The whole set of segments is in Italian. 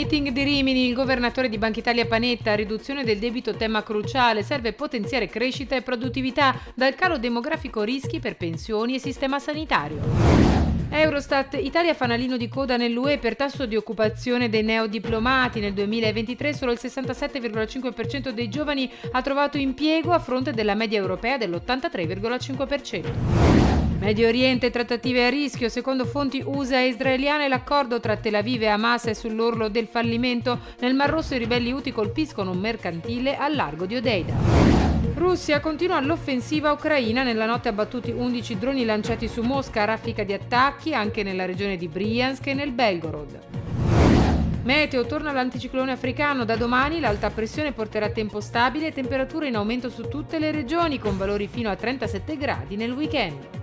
Meeting di Rimini, il governatore di Banca Italia Panetta, riduzione del debito tema cruciale, serve potenziare crescita e produttività dal calo demografico rischi per pensioni e sistema sanitario. Eurostat, Italia fanalino di coda nell'UE per tasso di occupazione dei neodiplomati. Nel 2023 solo il 67,5% dei giovani ha trovato impiego a fronte della media europea dell'83,5%. Medio Oriente, trattative a rischio. Secondo fonti USA e israeliane, l'accordo tra Tel Aviv e Hamas è sull'orlo del fallimento. Nel Mar Rosso i ribelli UTI colpiscono un mercantile al largo di Odeida. Russia continua l'offensiva ucraina. Nella notte ha battuti 11 droni lanciati su Mosca, raffica di attacchi anche nella regione di Bryansk e nel Belgorod. Meteo torna l'anticiclone africano, da domani l'alta pressione porterà tempo stabile e temperature in aumento su tutte le regioni con valori fino a 37 gradi nel weekend.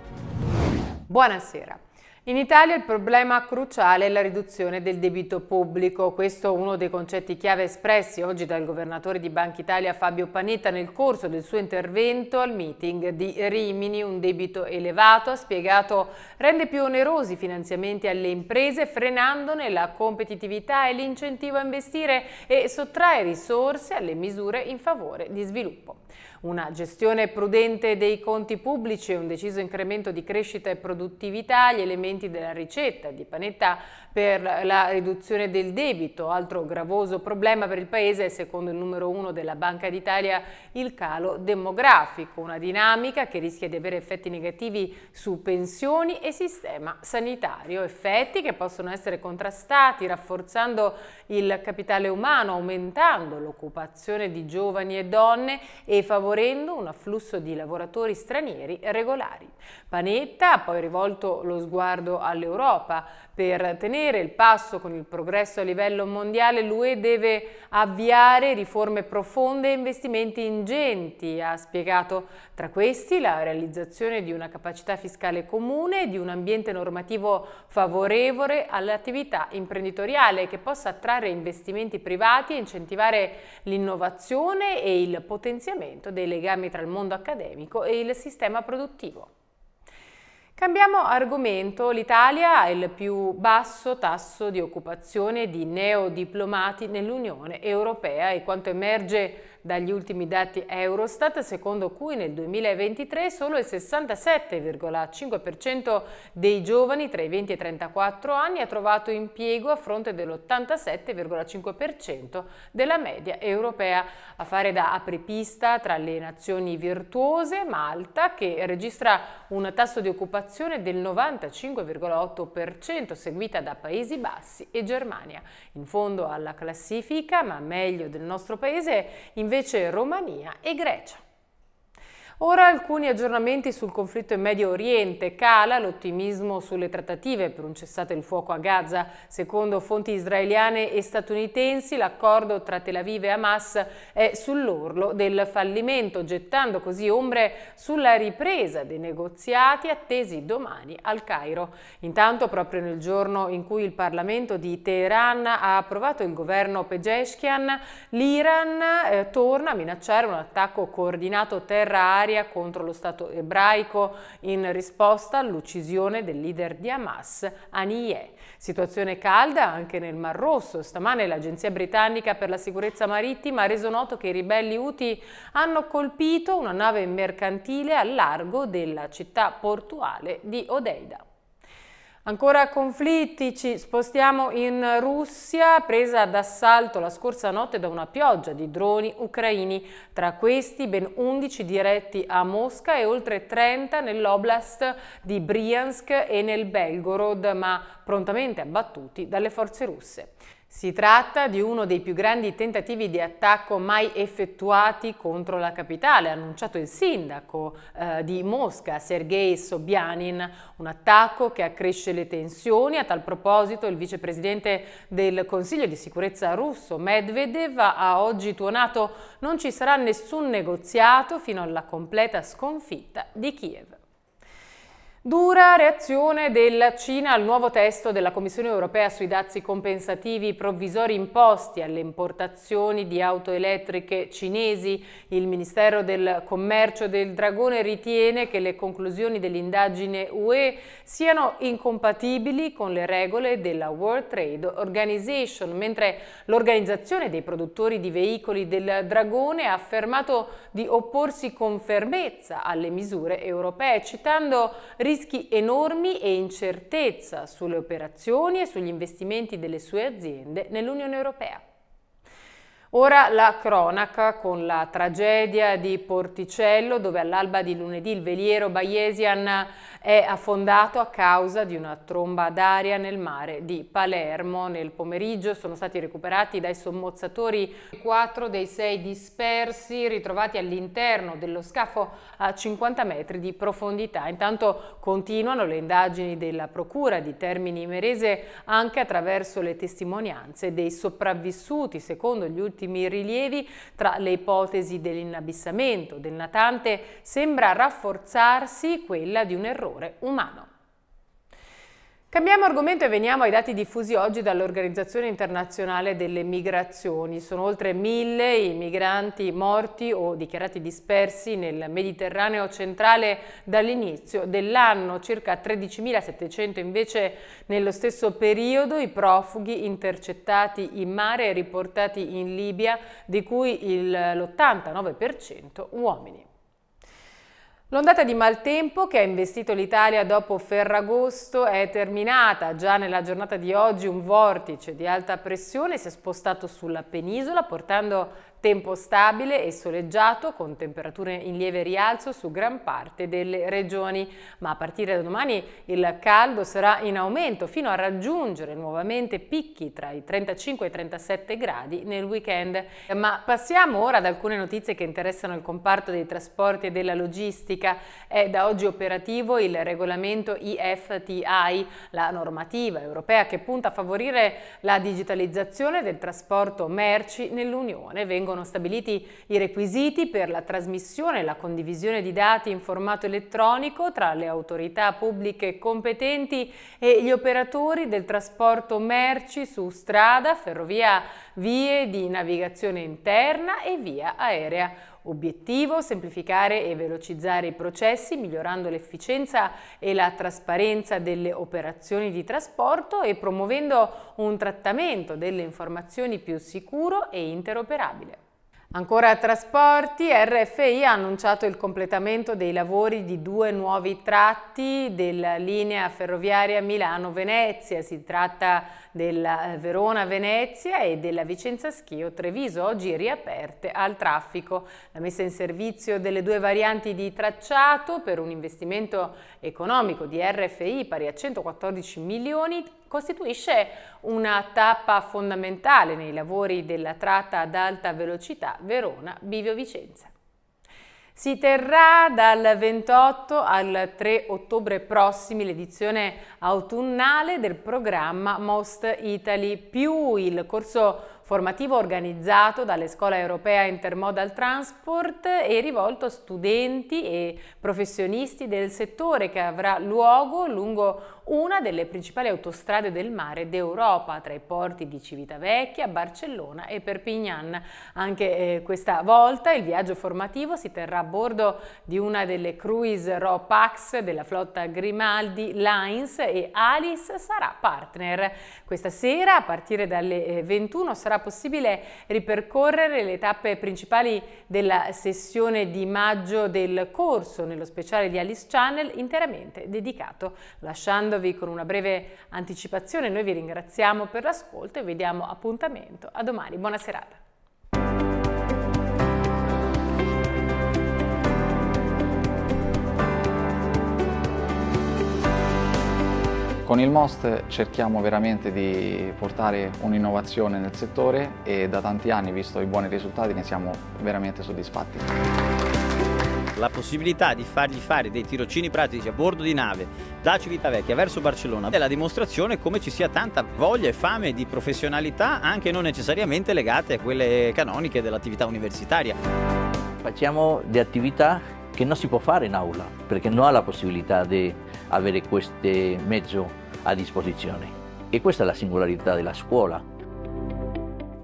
Buonasera. In Italia il problema cruciale è la riduzione del debito pubblico. Questo è uno dei concetti chiave espressi oggi dal governatore di Banca Italia Fabio Panetta nel corso del suo intervento al meeting di Rimini. Un debito elevato, ha spiegato, rende più onerosi i finanziamenti alle imprese, frenandone la competitività e l'incentivo a investire e sottrae risorse alle misure in favore di sviluppo. Una gestione prudente dei conti pubblici e un deciso incremento di crescita e produttività, gli elementi della ricetta di Panetta per la riduzione del debito, altro gravoso problema per il Paese è secondo il numero uno della Banca d'Italia il calo demografico, una dinamica che rischia di avere effetti negativi su pensioni e sistema sanitario, effetti che possono essere contrastati rafforzando il capitale umano, aumentando l'occupazione di giovani e donne e favorendo un afflusso di lavoratori stranieri regolari. Panetta ha poi rivolto lo sguardo all'Europa per tenere il passo con il progresso a livello mondiale l'UE deve avviare riforme profonde e investimenti ingenti, ha spiegato. Tra questi la realizzazione di una capacità fiscale comune e di un ambiente normativo favorevole all'attività imprenditoriale che possa attrarre investimenti privati e incentivare l'innovazione e il potenziamento dei legami tra il mondo accademico e il sistema produttivo. Cambiamo argomento. L'Italia ha il più basso tasso di occupazione di neodiplomati nell'Unione Europea e quanto emerge dagli ultimi dati Eurostat, secondo cui nel 2023 solo il 67,5% dei giovani tra i 20 e i 34 anni ha trovato impiego a fronte dell'87,5% della media europea. A fare da apripista tra le nazioni virtuose, Malta, che registra un tasso di occupazione del 95,8%, seguita da Paesi Bassi e Germania. In fondo alla classifica, ma meglio del nostro paese, in invece Romania e Grecia. Ora alcuni aggiornamenti sul conflitto in Medio Oriente. Cala l'ottimismo sulle trattative per un cessate il fuoco a Gaza. Secondo fonti israeliane e statunitensi l'accordo tra Tel Aviv e Hamas è sull'orlo del fallimento, gettando così ombre sulla ripresa dei negoziati attesi domani al Cairo. Intanto proprio nel giorno in cui il Parlamento di Teheran ha approvato il governo Pejeshkian, l'Iran eh, torna a minacciare un attacco coordinato terra-aria umanitaria contro lo Stato ebraico in risposta all'uccisione del leader di Hamas, Aniyeh. Situazione calda anche nel Mar Rosso. Stamane l'Agenzia britannica per la sicurezza marittima ha reso noto che i ribelli Houthi hanno colpito una nave mercantile al largo della città portuale di Odeida. Ancora conflitti, ci spostiamo in Russia, presa d'assalto la scorsa notte da una pioggia di droni ucraini, tra questi ben 11 diretti a Mosca e oltre 30 nell'oblast di Bryansk e nel Belgorod, ma prontamente abbattuti dalle forze russe. Si tratta di uno dei più grandi tentativi di attacco mai effettuati contro la capitale, ha annunciato il sindaco eh, di Mosca, Sergei Sobianin, un attacco che accresce le tensioni. A tal proposito il vicepresidente del Consiglio di sicurezza russo, Medvedev, ha oggi tuonato non ci sarà nessun negoziato fino alla completa sconfitta di Kiev. Dura reazione della Cina al nuovo testo della Commissione europea sui dazi compensativi provvisori imposti alle importazioni di auto elettriche cinesi. Il Ministero del Commercio del Dragone ritiene che le conclusioni dell'indagine UE siano incompatibili con le regole della World Trade Organization, mentre l'organizzazione dei produttori di veicoli del Dragone ha affermato di opporsi con fermezza alle misure europee, citando rischi rischi enormi e incertezza sulle operazioni e sugli investimenti delle sue aziende nell'Unione Europea. Ora la cronaca con la tragedia di Porticello dove all'alba di lunedì il veliero Bayesian è affondato a causa di una tromba d'aria nel mare di Palermo. Nel pomeriggio sono stati recuperati dai sommozzatori quattro dei sei dispersi ritrovati all'interno dello scafo a 50 metri di profondità. Intanto continuano le indagini della Procura di Termini Merese anche attraverso le testimonianze dei sopravvissuti secondo gli ultimi ultimi rilievi tra le ipotesi dell'inabissamento del natante sembra rafforzarsi quella di un errore umano. Cambiamo argomento e veniamo ai dati diffusi oggi dall'Organizzazione Internazionale delle Migrazioni. Sono oltre mille i migranti morti o dichiarati dispersi nel Mediterraneo centrale dall'inizio dell'anno, circa 13.700 invece nello stesso periodo i profughi intercettati in mare e riportati in Libia, di cui l'89% uomini. L'ondata di maltempo che ha investito l'Italia dopo Ferragosto è terminata. Già nella giornata di oggi un vortice di alta pressione si è spostato sulla penisola portando Tempo stabile e soleggiato con temperature in lieve rialzo su gran parte delle regioni, ma a partire da domani il caldo sarà in aumento fino a raggiungere nuovamente picchi tra i 35 e i 37 gradi nel weekend. Ma passiamo ora ad alcune notizie che interessano il comparto dei trasporti e della logistica. È da oggi operativo il regolamento IFTI, la normativa europea che punta a favorire la digitalizzazione del trasporto merci nell'Unione. Vengono vengono stabiliti i requisiti per la trasmissione e la condivisione di dati in formato elettronico tra le autorità pubbliche competenti e gli operatori del trasporto merci su strada, ferrovia, vie di navigazione interna e via aerea. Obiettivo, semplificare e velocizzare i processi migliorando l'efficienza e la trasparenza delle operazioni di trasporto e promuovendo un trattamento delle informazioni più sicuro e interoperabile. Ancora trasporti, RFI ha annunciato il completamento dei lavori di due nuovi tratti della linea ferroviaria Milano-Venezia. Si tratta della Verona-Venezia e della Vicenza-Schio-Treviso, oggi riaperte al traffico. La messa in servizio delle due varianti di tracciato per un investimento economico di RFI pari a 114 milioni costituisce una tappa fondamentale nei lavori della tratta ad alta velocità Verona-Bivio Vicenza. Si terrà dal 28 al 3 ottobre prossimi l'edizione autunnale del programma Most Italy più il corso formativo organizzato dalle Scuole Europea Intermodal Transport e rivolto a studenti e professionisti del settore che avrà luogo lungo una delle principali autostrade del mare d'Europa tra i porti di Civitavecchia, Barcellona e Perpignan. Anche eh, questa volta il viaggio formativo si terrà a bordo di una delle cruise Ropax della flotta Grimaldi Lines e Alice sarà partner. Questa sera a partire dalle 21 eh, sarà possibile ripercorrere le tappe principali della sessione di maggio del corso nello speciale di Alice Channel interamente dedicato. Lasciandovi con una breve anticipazione, noi vi ringraziamo per l'ascolto e vi diamo appuntamento a domani. Buona serata. Con il MOST cerchiamo veramente di portare un'innovazione nel settore e da tanti anni, visto i buoni risultati, ne siamo veramente soddisfatti. La possibilità di fargli fare dei tirocini pratici a bordo di nave da Civitavecchia verso Barcellona è la dimostrazione come ci sia tanta voglia e fame di professionalità anche non necessariamente legate a quelle canoniche dell'attività universitaria. Facciamo di attività che non si può fare in aula perché non ha la possibilità di avere questo mezzo a disposizione. E questa è la singolarità della scuola.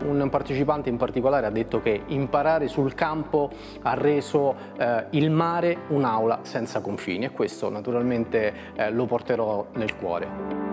Un partecipante in particolare ha detto che imparare sul campo ha reso eh, il mare un'aula senza confini e questo naturalmente eh, lo porterò nel cuore.